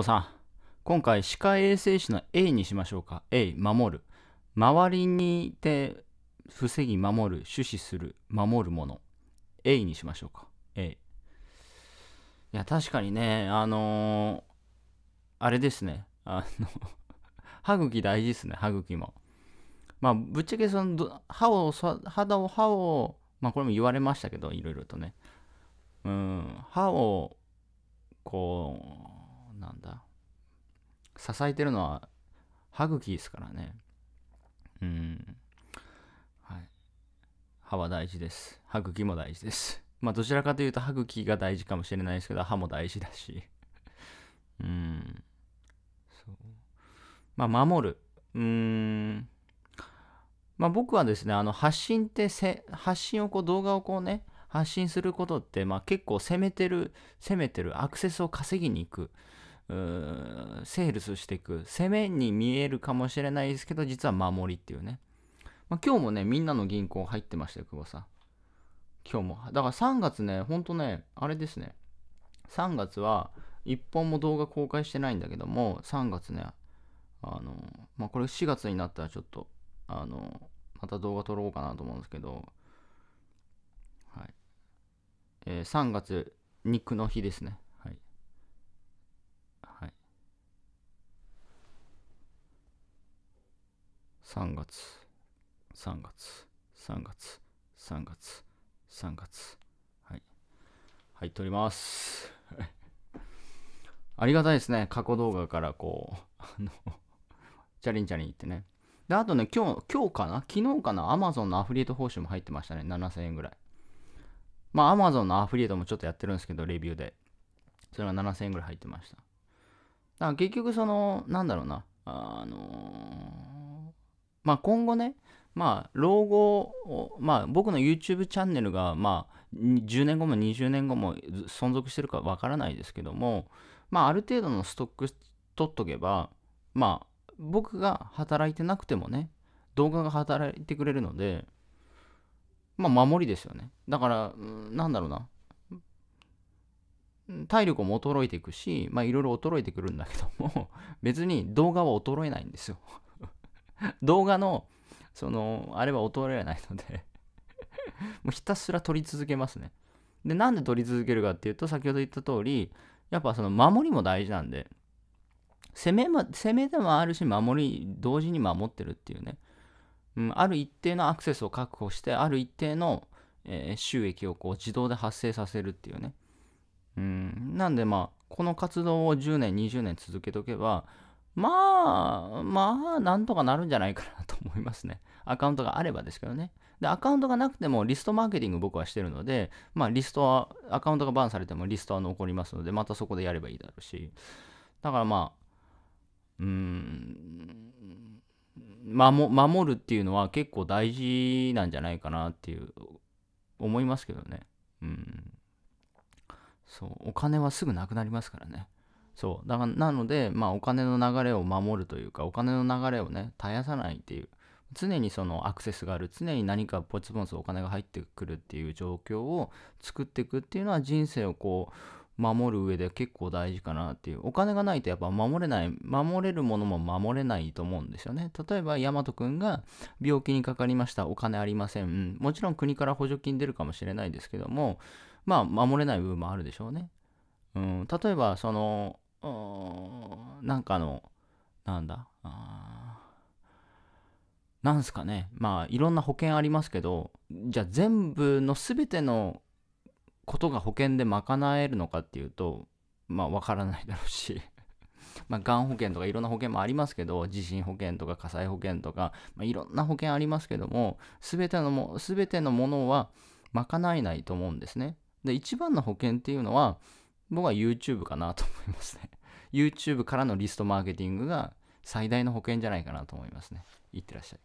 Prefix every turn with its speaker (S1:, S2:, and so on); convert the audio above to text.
S1: おさん、今回歯科衛生士の A にしましょうか。A、守る。周りにいて防ぎ、守る、守止する、守るもの。A にしましょうか。A。いや、確かにね、あのー、あれですね。あの 歯茎大事ですね、歯茎も。まあ、ぶっちゃけその、歯を、肌を、歯を、まあ、これも言われましたけど、いろいろとね。うん、歯を、こう、なんだ、支えてるのは歯茎ですからね。うん。はい。歯は大事です。歯茎も大事です。まあ、どちらかというと歯茎が大事かもしれないですけど、歯も大事だし。うん。そう。まあ、守る。うーん。まあ、僕はですね、あの、発信ってせ、発信をこう、動画をこうね、発信することって、まあ、結構攻めてる、攻めてる、アクセスを稼ぎに行く。セールスしていく攻めに見えるかもしれないですけど実は守りっていうね、まあ、今日もねみんなの銀行入ってましたよ久保さん今日もだから3月ねほんとねあれですね3月は1本も動画公開してないんだけども3月ねあのまあこれ4月になったらちょっとあのまた動画撮ろうかなと思うんですけどはい、えー、3月肉の日ですね3月3月3月3月3月はい入っております ありがたいですね過去動画からこうあのチャリンチャリンってねであとね今日今日かな昨日かな Amazon のアフリエイト報酬も入ってましたね7000円ぐらいまあアマゾンのアフリエイトもちょっとやってるんですけどレビューでそれが7000円ぐらい入ってましただから結局そのなんだろうなあのーまあ、今後ね、まあ、老後を、まあ、僕の YouTube チャンネルが、まあ、10年後も20年後も存続してるかわからないですけども、まあ、ある程度のストック取っとけば、まあ、僕が働いてなくてもね、動画が働いてくれるので、まあ、守りですよね。だから、なんだろうな。体力も衰えていくし、まあ、いろいろ衰えてくるんだけども、別に動画は衰えないんですよ。動画の、その、あれは衰えないので もうひたすら撮り続けますね。で、なんで撮り続けるかっていうと、先ほど言った通り、やっぱその守りも大事なんで、攻めま、攻めでもあるし、守り、同時に守ってるっていうね。うん、ある一定のアクセスを確保して、ある一定の、えー、収益をこう自動で発生させるっていうね。うん、なんでまあ、この活動を10年、20年続けとけば、まあ、まあ、なんとかなるんじゃないかなと思いますね。アカウントがあればですけどね。で、アカウントがなくてもリストマーケティング僕はしてるので、まあ、リストは、アカウントがバンされてもリストは残りますので、またそこでやればいいだろうし。だからまあ、うーん、守守るっていうのは結構大事なんじゃないかなっていう、思いますけどね。うん。そう、お金はすぐなくなりますからね。そうだからなので、まあ、お金の流れを守るというかお金の流れをね絶やさないっていう常にそのアクセスがある常に何かポツポツお金が入ってくるっていう状況を作っていくっていうのは人生をこう守る上で結構大事かなっていうお金がないとやっぱ守れない守れるものも守れないと思うんですよね例えば大和くんが病気にかかりましたお金ありません、うん、もちろん国から補助金出るかもしれないですけどもまあ守れない部分もあるでしょうねうん、例えばそのなんかの、なんだ、あなんすかね、まあいろんな保険ありますけど、じゃあ全部の全てのことが保険で賄えるのかっていうと、まあわからないだろうし まあがん保険とかいろんな保険もありますけど、地震保険とか火災保険とか、まあ、いろんな保険ありますけども、全てのも全てのものは賄えないと思うんですね。で、一番の保険っていうのは、僕は YouTube かなと思いますね YouTube からのリストマーケティングが最大の保険じゃないかなと思いますね。いってらっしゃい。